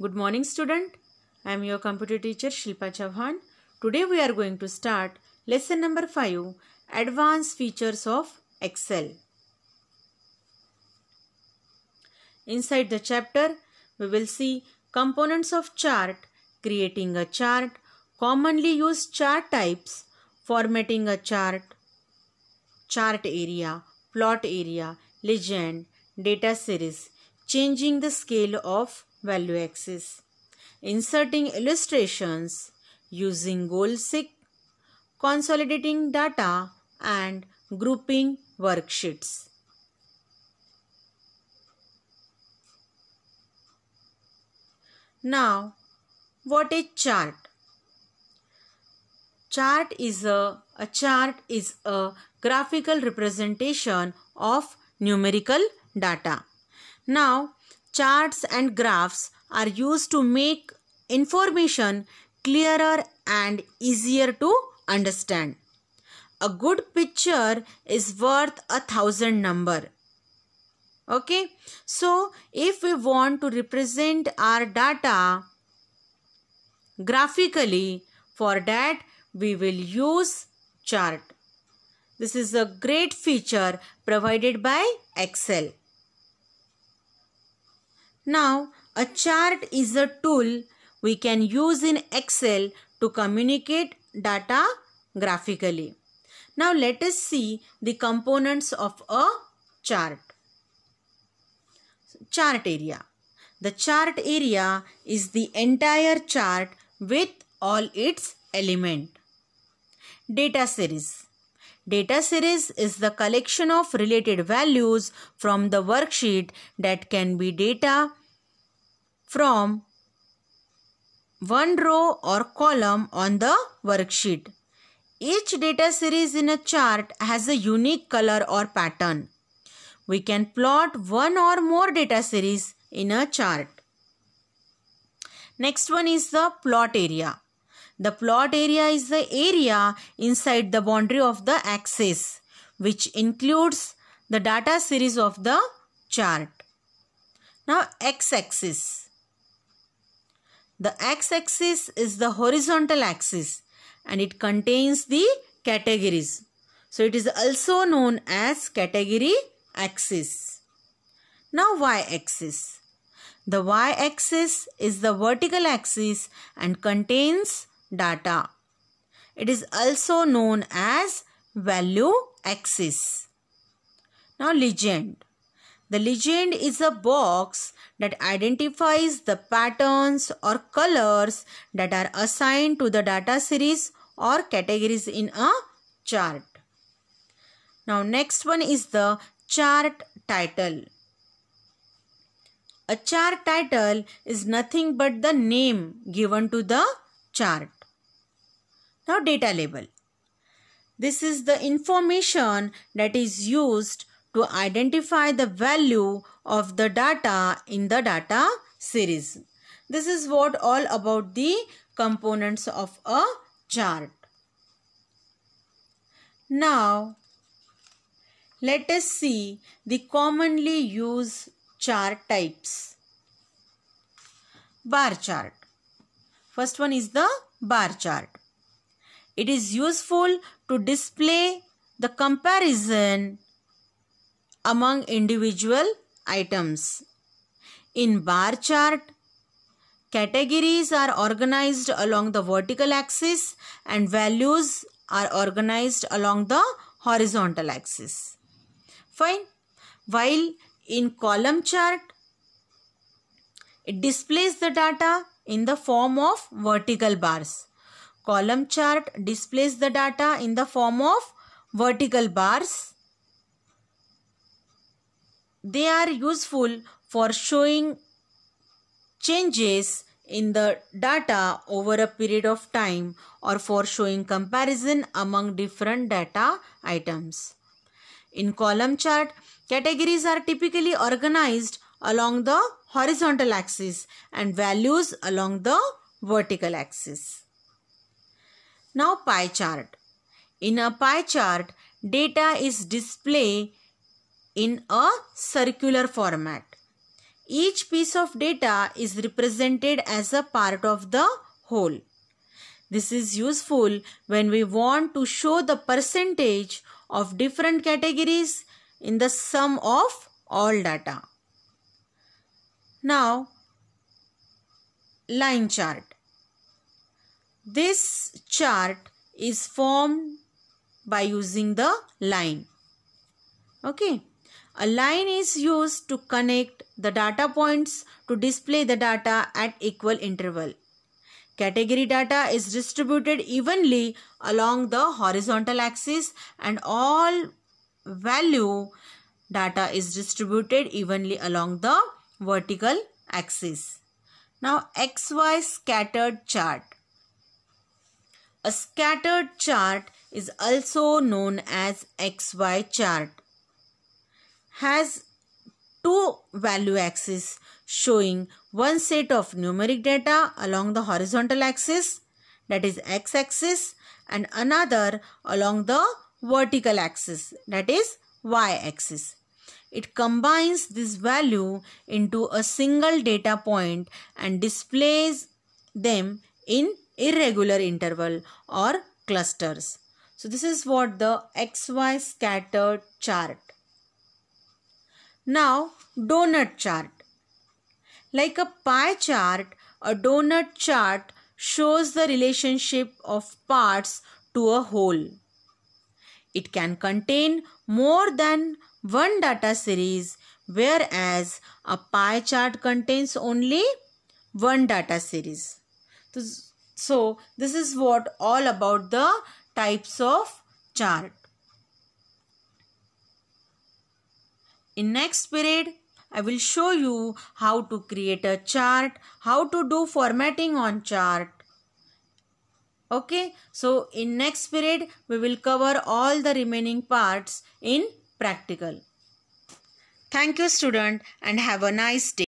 Good morning student. I am your computer teacher Shilpa Chauhan. Today we are going to start lesson number 5 Advanced Features of Excel. Inside the chapter we will see components of chart, creating a chart, commonly used chart types, formatting a chart, chart area, plot area, legend, data series, changing the scale of value axis. Inserting illustrations, using goal sick, consolidating data and grouping worksheets. Now, what is chart? Chart is a, a chart is a graphical representation of numerical data. Now, charts and graphs are used to make information clearer and easier to understand. A good picture is worth a thousand number. Okay, so if we want to represent our data graphically, for that we will use chart. This is a great feature provided by Excel. Now, a chart is a tool we can use in Excel to communicate data graphically. Now, let us see the components of a chart. Chart area. The chart area is the entire chart with all its element. Data series. Data series is the collection of related values from the worksheet that can be data from one row or column on the worksheet. Each data series in a chart has a unique color or pattern. We can plot one or more data series in a chart. Next one is the plot area. The plot area is the area inside the boundary of the axis which includes the data series of the chart. Now x axis. The x axis is the horizontal axis and it contains the categories. So it is also known as category axis. Now y axis. The y axis is the vertical axis and contains data. It is also known as value axis. Now legend. The legend is a box that identifies the patterns or colors that are assigned to the data series or categories in a chart. Now next one is the chart title. A chart title is nothing but the name given to the chart. Now data label. This is the information that is used to identify the value of the data in the data series. This is what all about the components of a chart. Now, let us see the commonly used chart types. Bar chart. First one is the bar chart. It is useful to display the comparison among individual items. In bar chart, categories are organized along the vertical axis and values are organized along the horizontal axis. Fine. While in column chart, it displays the data in the form of vertical bars. Column chart displays the data in the form of vertical bars they are useful for showing changes in the data over a period of time or for showing comparison among different data items. In column chart, categories are typically organized along the horizontal axis and values along the vertical axis. Now pie chart. In a pie chart, data is displayed in a circular format. Each piece of data is represented as a part of the whole. This is useful when we want to show the percentage of different categories in the sum of all data. Now, line chart. This chart is formed by using the line. Okay. A line is used to connect the data points to display the data at equal interval. Category data is distributed evenly along the horizontal axis and all value data is distributed evenly along the vertical axis. Now XY scattered chart. A scattered chart is also known as XY chart has two value axes showing one set of numeric data along the horizontal axis that is x axis and another along the vertical axis that is y axis. It combines this value into a single data point and displays them in irregular interval or clusters. So this is what the XY scatter chart now, donut chart. Like a pie chart, a donut chart shows the relationship of parts to a whole. It can contain more than one data series, whereas a pie chart contains only one data series. So, this is what all about the types of chart. In next period, I will show you how to create a chart, how to do formatting on chart. Okay, so in next period, we will cover all the remaining parts in practical. Thank you student and have a nice day.